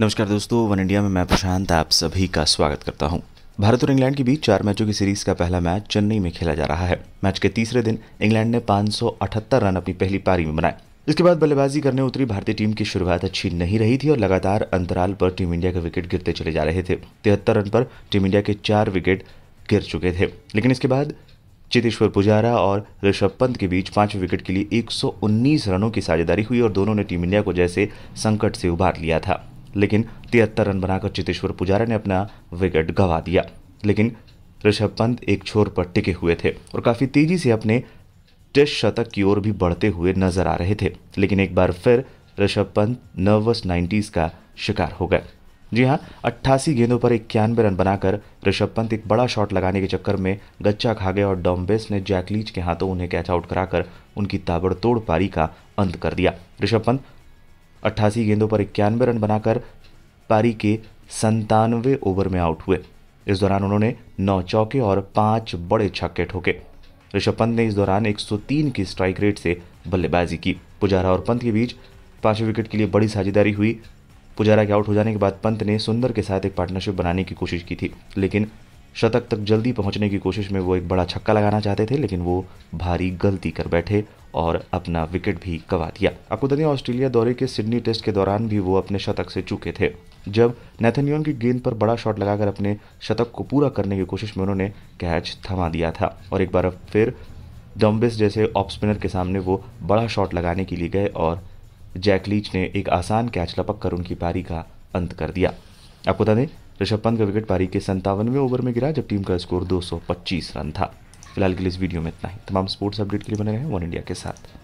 नमस्कार दोस्तों one India में मैं प्रशांत आप सभी का स्वागत करता हूं। भारत और इंग्लैंड के बीच चार मैचों की सीरीज का पहला मैच चेन्नई में खेला जा रहा है मैच के तीसरे दिन इंग्लैंड ने 578 रन अपनी पहली पारी में बनाए इसके बाद बल्लेबाजी करने उतरी भारतीय टीम की शुरुआत अच्छी नहीं रही थी और लगातार अंतराल पर टीम इंडिया के विकेट गिरते चले जा रहे थे तिहत्तर रन पर टीम इंडिया के चार विकेट गिर चुके थे लेकिन इसके बाद चेतेश्वर पुजारा और ऋषभ पंत के बीच पांच विकेट के लिए 119 रनों की साझेदारी हुई और दोनों ने टीम इंडिया को जैसे संकट से उभार लिया था लेकिन तिहत्तर रन बनाकर चेतेश्वर पुजारा ने अपना विकेट गंवा दिया लेकिन ऋषभ पंत एक छोर पर टिके हुए थे और काफ़ी तेजी से अपने टेस्ट शतक की ओर भी बढ़ते हुए नजर आ रहे थे लेकिन एक बार फिर ऋषभ पंत नर्वस नाइन्टीज़ का शिकार हो गए जी हाँ अट्ठासी गेंदों पर इक्यानवे रन बनाकर ऋषभ पंत एक बड़ा शॉट लगाने के चक्कर में गच्चा खा गए और डॉम्बेस ने जैकलीच के हाथों उन्हें कैच आउट कराकर उनकी ताबड़तोड़ पारी का अंत कर दिया ऋषभ पंत अट्ठासी गेंदों पर इक्यानवे रन बनाकर पारी के संतानवे ओवर में आउट हुए इस दौरान उन्होंने नौ चौके और पांच बड़े छक्के ठोके ऋषभ पंत ने इस दौरान 103 की स्ट्राइक रेट से बल्लेबाजी की पुजारा और पंत के बीच पांचवें विकेट के लिए बड़ी साझेदारी हुई पुजारा के आउट हो जाने के बाद पंत ने सुंदर के साथ एक पार्टनरशिप बनाने की कोशिश की थी लेकिन शतक तक जल्दी पहुंचने की कोशिश में वो एक बड़ा छक्का लगाना चाहते थे लेकिन वो भारी गलती कर बैठे और अपना विकेट भी गवा दिया आपको बता दें ऑस्ट्रेलिया दौरे के सिडनी टेस्ट के दौरान भी वो अपने शतक से चूके थे जब नेथनियन की गेंद पर बड़ा शॉट लगाकर अपने शतक को पूरा करने की कोशिश में उन्होंने कैच थमा दिया था और एक बार फिर डॉम्बिस जैसे ऑफ स्पिनर के सामने वो बड़ा शॉट लगाने के लिए गए और जैक लीच ने एक आसान कैच लपक कर उनकी पारी का अंत कर दिया आपको बता दें ऋषभ पंत का विकेट पारी के संतावनवे ओवर में गिरा जब टीम का स्कोर 225 रन था फिलहाल के लिए इस वीडियो में इतना ही तमाम स्पोर्ट्स अपडेट के लिए बने हैं वन इंडिया के साथ